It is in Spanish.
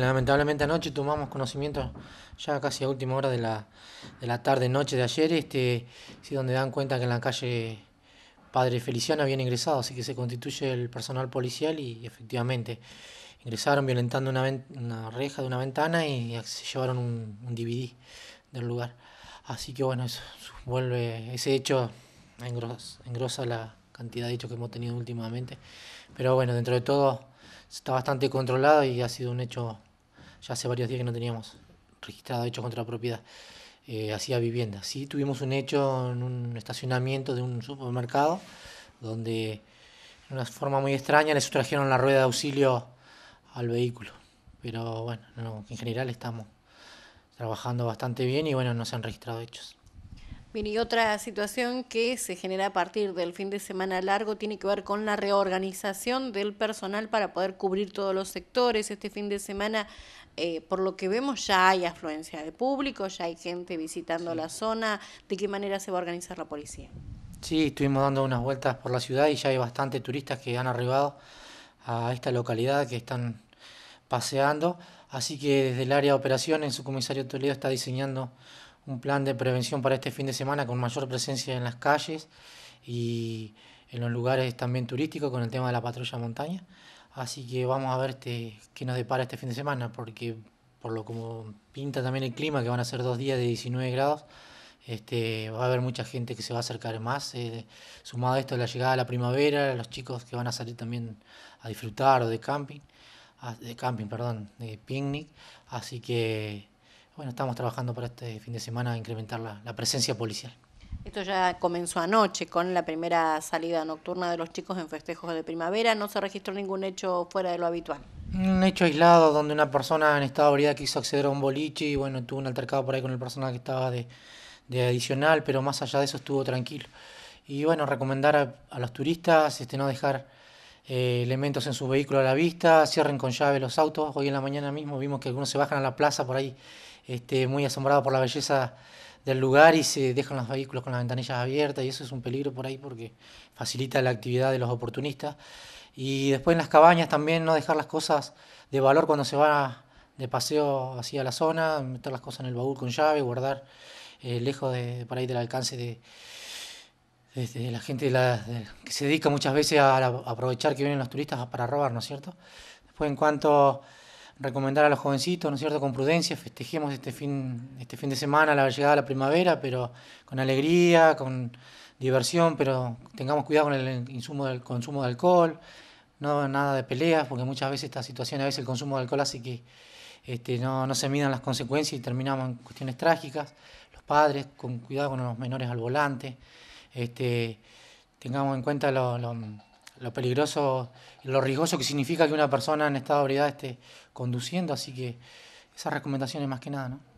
Lamentablemente anoche tomamos conocimiento ya casi a última hora de la, tarde noche de ayer, este, donde dan cuenta que en la calle Padre Feliciano habían ingresado, así que se constituye el personal policial y efectivamente ingresaron violentando una, reja de una ventana y se llevaron un, DVD del lugar. Así que bueno, eso vuelve, ese hecho engrosa la cantidad de hechos que hemos tenido últimamente. Pero bueno, dentro de todo está bastante controlado y ha sido un hecho, ya hace varios días que no teníamos registrado hechos contra la propiedad, hacía eh, hacia vivienda. Sí tuvimos un hecho en un estacionamiento de un supermercado, donde de una forma muy extraña le sustrajeron la rueda de auxilio al vehículo. Pero bueno, en general estamos trabajando bastante bien y bueno, no se han registrado hechos. Bien, y otra situación que se genera a partir del fin de semana largo tiene que ver con la reorganización del personal para poder cubrir todos los sectores. Este fin de semana, eh, por lo que vemos, ya hay afluencia de público, ya hay gente visitando la zona. ¿De qué manera se va a organizar la policía? Sí, estuvimos dando unas vueltas por la ciudad y ya hay bastante turistas que han arribado a esta localidad que están paseando. Así que desde el área de operaciones, su comisario Toledo está diseñando un plan de prevención para este fin de semana con mayor presencia en las calles y en los lugares también turísticos con el tema de la patrulla montaña. Así que vamos a ver este, qué nos depara este fin de semana, porque por lo como pinta también el clima, que van a ser dos días de 19 grados, este, va a haber mucha gente que se va a acercar más. Eh, sumado a esto, la llegada de la primavera, los chicos que van a salir también a disfrutar o de camping, de camping, perdón, de picnic. Así que bueno, estamos trabajando para este fin de semana a incrementar la, presencia policial. Esto ya comenzó anoche con la primera salida nocturna de los chicos en festejos de primavera. No se registró ningún hecho fuera de lo habitual. Un hecho aislado donde una persona en estado de habilidad quiso acceder a un boliche y bueno, tuvo un altercado por ahí con el personal que estaba de, adicional, pero más allá de eso estuvo tranquilo. Y bueno, recomendar a, los turistas este, no dejar eh, elementos en su vehículo a la vista, cierren con llave los autos. Hoy en la mañana mismo vimos que algunos se bajan a la plaza por ahí, este, muy asombrados por la belleza del lugar y se dejan los vehículos con las ventanillas abiertas y eso es un peligro por ahí porque facilita la actividad de los oportunistas. Y después en las cabañas también no dejar las cosas de valor cuando se van de paseo hacia la zona, meter las cosas en el baúl con llave, guardar eh, lejos de, por ahí del alcance de, este, la gente eh, que se dedica muchas veces a, aprovechar que vienen los turistas para robar, ¿no es cierto? Después, en cuanto recomendar a los jovencitos, ¿no es cierto?, con prudencia, festejemos este fin, este fin de semana la llegada de la primavera, pero con alegría, con diversión, pero tengamos cuidado con el insumo del consumo de alcohol, no nada de peleas, porque muchas veces esta situación, a veces el consumo de alcohol hace que este, no, no se midan las consecuencias y terminamos en cuestiones trágicas. Los padres, con cuidado con los menores al volante. Este, tengamos en cuenta lo, peligroso lo riesgoso que significa que una persona en estado de ebriedad esté conduciendo, así que esas recomendaciones más que nada, ¿no?